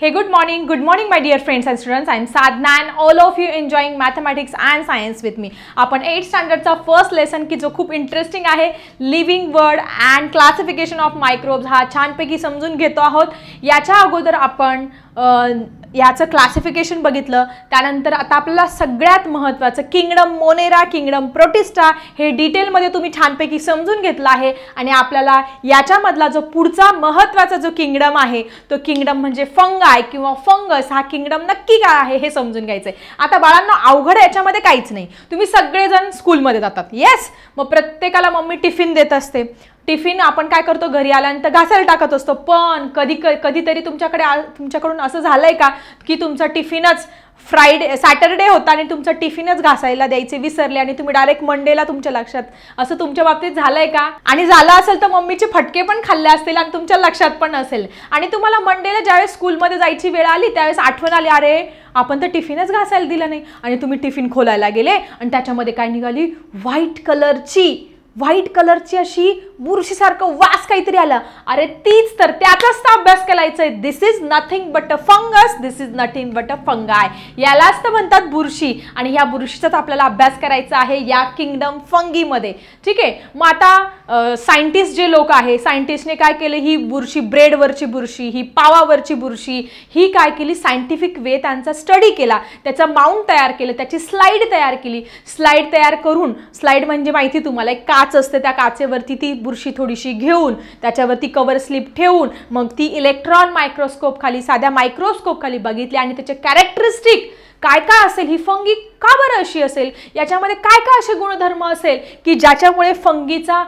Hey, good morning. Good morning, my dear friends and students. I'm Sadhna and all of you enjoying mathematics and science with me. आपण 8 स्टँडर्डचा first lesson की जो खूप interesting आहे living world and classification of microbes हा छानपैकी समजून घेतो आहोत याच्या अगोदर आपण याचं क्लासिफिकेशन बघितलं त्यानंतर आता आपल्याला सगळ्यात महत्त्वाचं किंगडम मोनेरा किंगडम प्रोटिस्टा हे डिटेलमध्ये तुम्ही छानपैकी समजून घेतलं आहे आणि आपल्याला याच्यामधला जो पुढचा महत्त्वाचा जो किंगडम आहे तो किंगडम म्हणजे फंगाय किंवा फंगस हा किंगडम नक्की काय आहे हे समजून घ्यायचं आहे आता बाळांना अवघड याच्यामध्ये काहीच नाही तुम्ही सगळेजण स्कूलमध्ये जातात येस मग प्रत्येकाला मम्मी टिफिन देत असते टिफिन आपण काय करतो घरी आल्यानंतर घासायला टाकत असतो पण कधी कधीतरी तुमच्याकडे तुमच्याकडून असं झालंय का की तुमचा टिफिनच फ्रायडे सॅटरडे होता आणि तुमचं टिफिनच घासायला द्यायचे विसरले आणि तुम्ही डायरेक्ट मंडेला तुमच्या लक्षात असं तुमच्या बाबतीत झालंय का आणि झालं असेल तर मम्मीचे फटके पण खाल्ले असतील आणि तुमच्या लक्षात पण असेल आणि तुम्हाला मंडेला ज्यावेळेस स्कूलमध्ये जायची वेळ आली त्यावेळेस आठवण आली अरे आपण तर टिफिनच घासायला दिलं नाही आणि तुम्ही टिफिन खोलायला गेले आणि त्याच्यामध्ये काय निघाली व्हाईट कलरची व्हाईट कलरची अशी बुरशीसारखं वास काहीतरी आलं अरे तीच तर त्याचाच तर अभ्यास करायचा आहे this is nothing but a fungus this is nothing but a fungi यालाच तर म्हणतात बुरशी आणि ह्या बुरशीचाच आपल्याला अभ्यास करायचा आहे या किंगडम फंगीमध्ये ठीक आहे मग आता सायंटिस्ट जे लोक आहे सायंटिस्टने काय केलं ही बुरशी ब्रेडवरची बुरशी ही पावावरची बुरशी ही काय केली सायंटिफिक वे त्यांचा स्टडी केला त्याचा माउंट तयार केलं त्याची स्लाईड तयार केली स्लाईड तयार करून स्लाईड म्हणजे माहिती तुम्हाला एक काच असते त्या काचेवरती ती बुरशी थोडीशी घेऊन त्याच्यावरती कवर स्लिप ठेवून मग ती इलेक्ट्रॉन मायक्रोस्कोप खाली साध्या मायक्रोस्कोप खाली बघितली आणि त्याचे कॅरेक्टरिस्टिक काय काय असेल ही फंगी का बरं अशी असेल याच्यामध्ये काय काय असे गुणधर्म असेल की ज्याच्यामुळे फंगीचा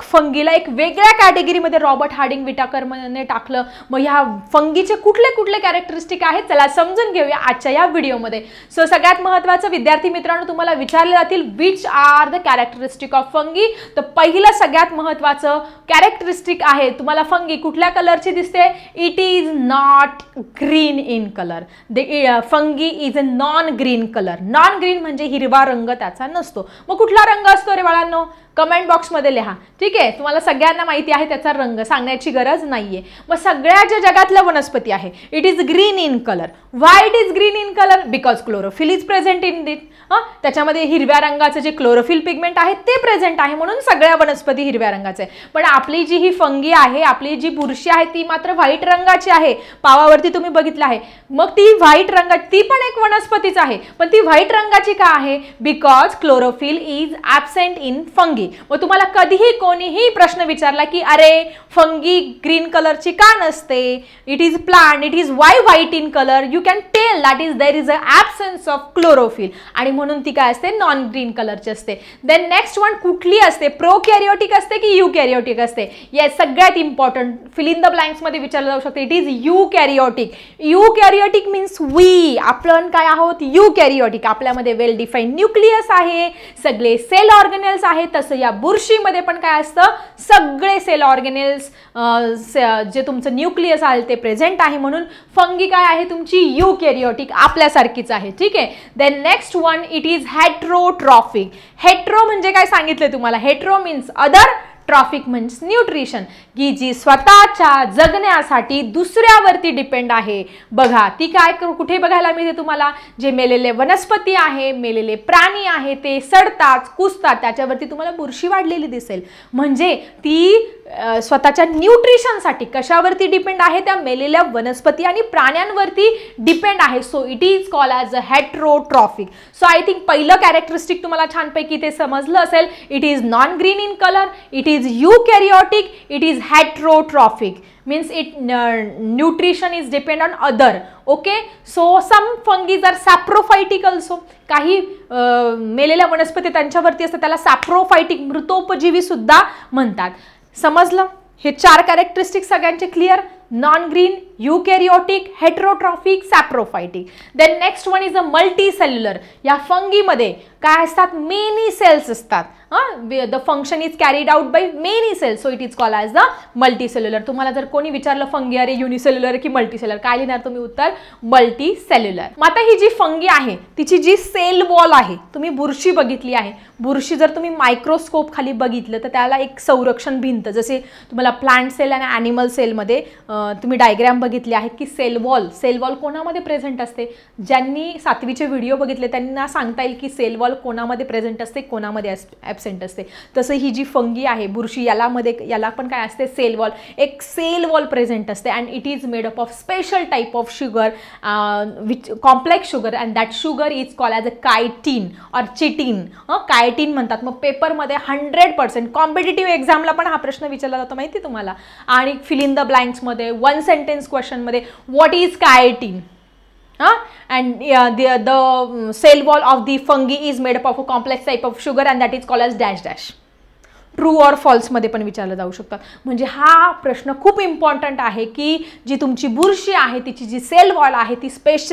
फंगीला एक वेगळ्या कॅटेगरीमध्ये रॉबर्ट हार्डिंग विटाकरने टाकलं मग ह्या फंगीचे कुठले कुठले कॅरेक्टरिस्टिक आहेत चला समजून घेऊया आजच्या या व्हिडिओमध्ये सो सगळ्यात महत्त्वाचं विद्यार्थी मित्रांनो तुम्हाला विचारले जातील which are the characteristic of fungi तर पहिलं सगळ्यात महत्त्वाचं कॅरेक्टरिस्टिक आहे तुम्हाला फंगी कुठल्या कलरची दिसते it is not green in colour the fungi is non green colour non green म्हणजे हिरवा रंग त्याचा नसतो मग कुठला रंग असतो रे बाळांनो कमेंट बॉक्समध्ये लिहा ठीक आहे तुम्हाला सगळ्यांना माहिती आहे त्याचा रंग सांगण्याची गरज नाही आहे मग सगळ्या ज्या जगातल्या वनस्पती आहे it is green in colour why it is green in colour because chlorophyll is present in that हां त्याच्यामध्ये हिरव्या रंगाचं जे क्लोरोफिल पिगमेंट आहे ते प्रेझेंट आहे म्हणून सगळ्या वनस्पती हिरव्या रंगाचे आहे पण आपली जी ही फंगी आहे आपली जी बुरशी आहे ती मात्र व्हाईट रंगाची आहे पावावरती तुम्ही बघितलं आहे मग ती व्हाईट रंगा ती पण एक वनस्पतीच आहे पण ती व्हाईट रंगाची का आहे because chlorophyll is absent in fungi मग तुम्हाला कधीही कोणीही प्रश्न विचारला की अरे फंगी ग्रीन कलरची का नसते it is plant it is why white in colour you can tell that is there is a absence of chlorophyll आणि म्हणून ती काय असते नॉन ग्रीन कलरची असते देन नेक्स्ट वन कुठली असते प्रो कॅरिओटिक असते की यू कॅरिओटिक असते या सगळ्यात इम्पॉर्टंट फिल इन द ब्लँक्समध्ये विचारलं जाऊ शकते it is eukaryotic eukaryotic means we आपण काय आहोत यू कॅरिओटिक आपल्यामध्ये वेल डिफाईन न्यूक्लियस आहे सगळे सेल ऑर्गनेल्स आहेत तसं या बुरशीमध्ये पण काय असतं सगळे सेल ऑर्गेनेल्स से, जे तुमचं न्यूक्लियस आहे ते प्रेझेंट आहे म्हणून फंगी काय आहे तुमची यू केरिओटिक आपल्यासारखीच आहे ठीक आहे then next one it is heterotrophic hetero म्हणजे काय सांगितलं तुम्हाला हेट्रो मीन्स अदर ट्रॉफिक म्हणजे न्यूट्रिशन की जी स्वतःच्या जगण्यासाठी दुसऱ्यावरती डिपेंड आहे बघा ती काय कुठे बघायला मिळते तुम्हाला जे मेलेले वनस्पती आहे मेलेले प्राणी आहे ते सडतात कुसतात त्याच्यावरती तुम्हाला बुरशी वाढलेली दिसेल म्हणजे ती स्वतःच्या न्यूट्रिशनसाठी कशावरती डिपेंड आहे त्या मेलेल्या वनस्पती आणि प्राण्यांवरती डिपेंड आहे so it is call as a heterotrophic so I think पहिलं कॅरेक्टरिस्टिक तुम्हाला छानपैकी ते समजलं असेल it is non green in colour it is eukaryotic it is heterotrophic means it nutrition is depend on other okay so some fungis are saprophytic saprophytic काही मेलेल्या वनस्पती त्यांच्यावरती असतात त्याला सॅप्रोफायटिक मृतोपजीवी सुद्धा म्हणतात समजलं हे चार कॅरेक्टरिस्टिक सगळ्यांचे clear non green eukaryotic heterotrophic saprophytic then next one is a multicellular या फंगीमध्ये काय असतात मेनी सेल्स असतात the function is carried out by many cells so it is call as the multicellular तुम्हाला जर कोणी विचारलं फंगी अरे युनिसेल्युलर की मल्टीसेल्युलर काय लिहिणार तुम्ही उत्तर मल्टीसेल्युलर मग आता ही जी फंगी आहे तिची जी सेल वॉल आहे तुम्ही बुरशी बघितली आहे बुरशी जर तुम्ही मायक्रोस्कोप खाली बघितलं तर त्याला एक संरक्षण भिंत जसे तुम्हाला प्लांट सेल आणि ॲनिमल सेलमध्ये तुम्ही डायग्रॅम बघितले आहे की सेलवॉल सेलवॉल कोणामध्ये प्रेझेंट असते ज्यांनी सातवीचे व्हिडिओ बघितले त्यांना सांगता येईल की सेलवॉल कोणामध्ये प्रेझेंट असते कोणामध्ये ॲबसेंट असते तसं ही जी फंगी आहे बुरशी यालामध्ये याला पण काय असते सेलवॉल एक सेलवॉल प्रेझेंट असते and it is made up of special type of sugar which complex sugar and that sugar is call as a chitin or chitin chitin म्हणतात मग पेपरमध्ये हंड्रेड पर्सेंट कॉम्पिटेटिव्ह एक्झामला पण हा प्रश्न विचारला जातो माहिती तुम्हाला आणि फिल इन द ब्लँक्समध्ये one sentence question what is chitin and the um, cell wall of the fungi is made up of a complex type of sugar and that is called as dash dash true or फॉल्समध्ये पण विचारलं जाऊ शकतात म्हणजे हा प्रश्न खूप important आहे की जी तुमची बुरशी आहे तिची जी सेल वॉल आहे ती स्पेश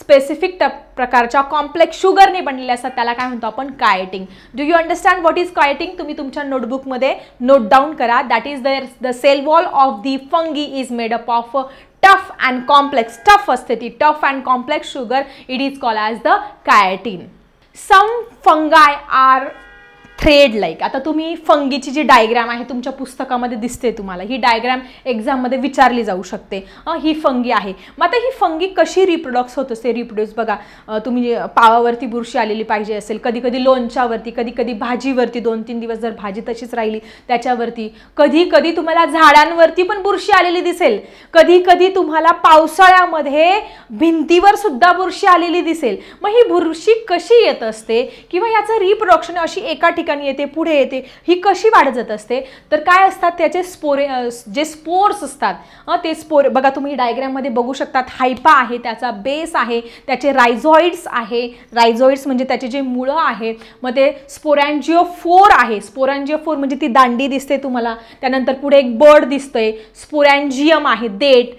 स्पेसिफिक ट प्रकारच्या कॉम्प्लेक्स शुगरने बनलेली असतात त्याला काय म्हणतो आपण chitin do you understand what is chitin तुम्ही तुमच्या नोटबुकमध्ये नोट डाऊन करा that is the the cell wall of the fungi is made up of tough and complex tough असते ती tough and complex sugar it is call as the chitin some fungi are thread like आता तुम्ही फंगीची जी diagram आहे तुमच्या पुस्तकामध्ये दिसते तुम्हाला ही diagram एक्झाममध्ये विचारली जाऊ शकते ही फंगी आहे मग आता ही फंगी कशी रिप्रोडक्स होत असते रिप्रोड्यूस बघा तुम्ही पावावरती बुरशी आलेली पाहिजे असेल कधी कधी लोणच्यावरती कधी कधी भाजीवरती दोन तीन दिवस जर भाजी तशीच राहिली त्याच्यावरती कधी कधी तुम्हाला झाडांवरती पण बुरशी आलेली दिसेल कधी कधी तुम्हाला पावसाळ्यामध्ये भिंतीवर सुद्धा बुरशी आलेली दिसेल मग ही बुरशी कशी येत असते किंवा याचं रिप्रोडक्शन अशी एका ठिकाणी ठिकाणी येते पुढे येते ही कशी वाढत जात असते तर काय असतात त्याचे स्पोरे जे स्पोर्स असतात ते स्पोर बघा तुम्ही डायग्रॅममध्ये बघू शकतात हायपा आहे त्याचा बेस आहे त्याचे रायझॉइड्स आहे रायझॉइड्स म्हणजे त्याचे जे मुळं आहे मग ते स्पोरँजिओ फोर आहे स्पोरँजिओ फोर म्हणजे ती दांडी दिसते तुम्हाला त्यानंतर पुढे एक बर्ड दिसतोय स्पोरँजियम आहे देट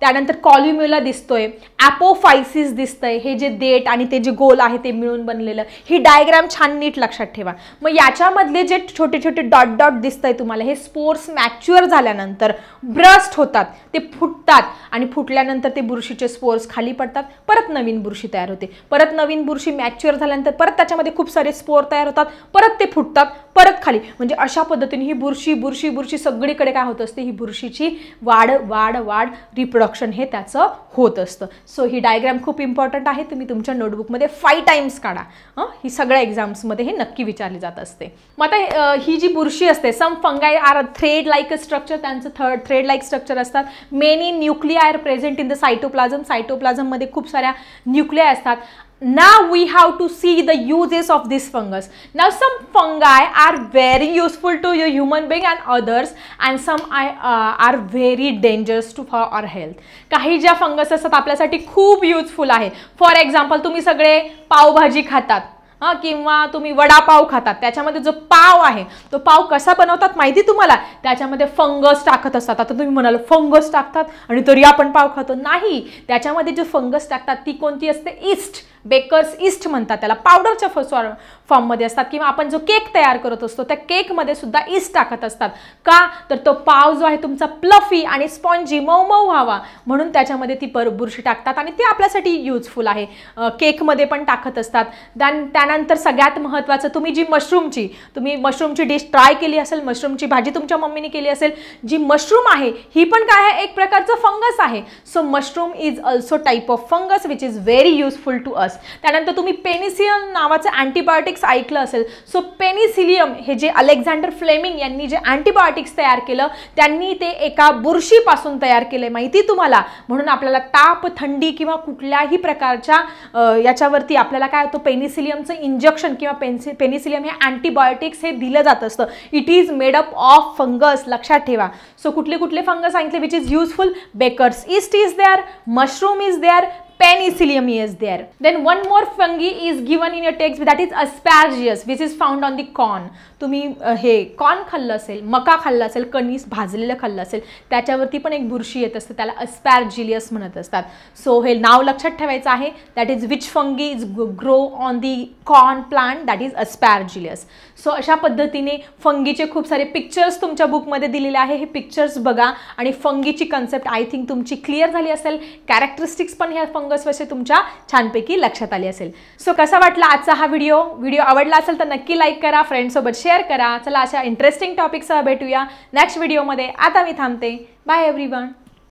त्यानंतर कॉल्युम्युला दिसतोय ॲपोफायसिस दिसतंय हे जे देट आणि ते जे गोल आहे ते मिळून बनलेलं ही डायग्राम छान नीट लक्षात ठेवा मग याच्यामधले जे छोटे छोटे डॉट डॉट दिसत आहे तुम्हाला हे स्पोर्स मॅच्युअर झाल्यानंतर ब्रस्ट होतात ते फुटतात आणि फुटल्यानंतर ते बुरशीचे स्पोर्स खाली पडतात परत नवीन बुरशी तयार होते परत नवीन बुरशी मॅच्युअर झाल्यानंतर परत त्याच्यामध्ये खूप सारे स्पोर तयार होतात परत ते फुटतात परत खाली म्हणजे अशा पद्धतीने ही बुरशी बुरशी बुरशी सगळीकडे काय होत असते ही बुरशीची वाढ वाढ वाढ रिप्रोडक्शन हे त्याचं होत असतं सो ही डायग्राम खूप इम्पॉर्टंट आहे तुम्ही तुमच्या नोटबुकमध्ये फाय टाईम्स काढा ही सगळ्या एक्झाम्समध्ये हे नक्की विचारले जाते जात असते मग आता ही जी बुरशी असते some fungi are thread like structure त्यांचं थर्ड थ्रेड लाईक स्ट्रक्चर असतात many nuclei are present in the cytoplasm सायटोप्लाझममध्ये खूप साऱ्या न्यूक्लिया असतात ना we have to see the uses of this fungus now some fungi are very useful to your human being and others and some are uh, are very dangerous to for our काही ज्या fungus असतात आपल्यासाठी खूप useful आहे for example तुम्ही सगळे पावभाजी खातात हा किंवा तुम्ही वडापाव खातात त्याच्यामध्ये जो पाव आहे तो पाव कसा बनवतात माहिती तुम्हाला त्याच्यामध्ये फंगस टाकत असतात आता तुम्ही म्हणाल फंगस टाकतात आणि तरी आपण पाव खातो नाही त्याच्यामध्ये जो फंगस टाकतात ती कोणती असते इस्ट बेकर्स ईस्ट म्हणतात त्याला पावडरच्या फॉर फॉर्ममध्ये असतात किंवा आपण जो केक तयार करत असतो त्या केकमध्ये सुद्धा ईस्ट टाकत असतात का तर तो पाव जो आहे तुमचा प्लफी आणि स्पॉन्जी मऊ मऊ व्हावा म्हणून त्याच्यामध्ये ती पर बुरशी टाकतात आणि ती आपल्यासाठी युजफुल आहे केकमध्ये पण टाकत असतात दॅन त्यानंतर सगळ्यात महत्त्वाचं तुम्ही जी मशरूमची तुम्ही मशरूमची डिश ट्राय केली असेल मशरूमची भाजी तुमच्या मम्मीने केली असेल जी मशरूम आहे ही पण काय आहे एक प्रकारचं फंगस आहे so mushroom is also type of fungus which is very useful to us त्यानंतर तुम्ही पेनिसियम नावाचं अँटीबायोटिक्स ऐकलं असेल सो पेनिसिलियम हे जे अलेक्झांडर फ्लेमिंग यांनी जे अँटीबायोटिक्स तयार केलं त्यांनी ते एका बुरशीपासून तयार केले माहिती तुम्हाला म्हणून आपल्याला ताप थंडी किंवा कुठल्याही प्रकारच्या याच्यावरती आपल्याला काय होतं पेनिसिलियमचं इंजेक्शन किंवा पेनिसिलियम हे अँटीबायोटिक्स हे दिलं जात असतं it is made up of fungus लक्षात ठेवा सो कुठले कुठले फंगस सांगितले which is useful bakers yeast is there mushroom is there penicillium is there. Then one more fungi is given in your text that is asparagus which is found on the corn. तुम्ही हे corn खाल्लं असेल मका खाल्लं असेल कणीस भाजलेलं खाल्लं असेल त्याच्यावरती पण एक बुरशी येत असते त्याला अस्पॅरजिलियस म्हणत असतात सो हे नाव लक्षात ठेवायचं आहे that is which fungi is grow on the corn plant that is aspergillus so अशा पद्धतीने फंगीचे खूप सारे पिक्चर्स तुमच्या बुकमध्ये दिलेले आहे हे पिक्चर्स बघा आणि फंगीची कन्सेप्ट आय थिंक तुमची क्लिअर झाली असेल कॅरेक्टरिस्टिक्स पण ह्या फंग अंगस्वशे तुमच्या छानपैकी लक्षात आली असेल सो कसा वाटला आजचा हा व्हिडिओ व्हिडिओ आवडला असेल तर नक्की लाईक करा फ्रेंडसोबत शेअर करा चला अशा इंटरेस्टिंग टॉपिकसह भेटूया नेक्स्ट व्हिडिओमध्ये आता मी थांबते बाय एव्हरी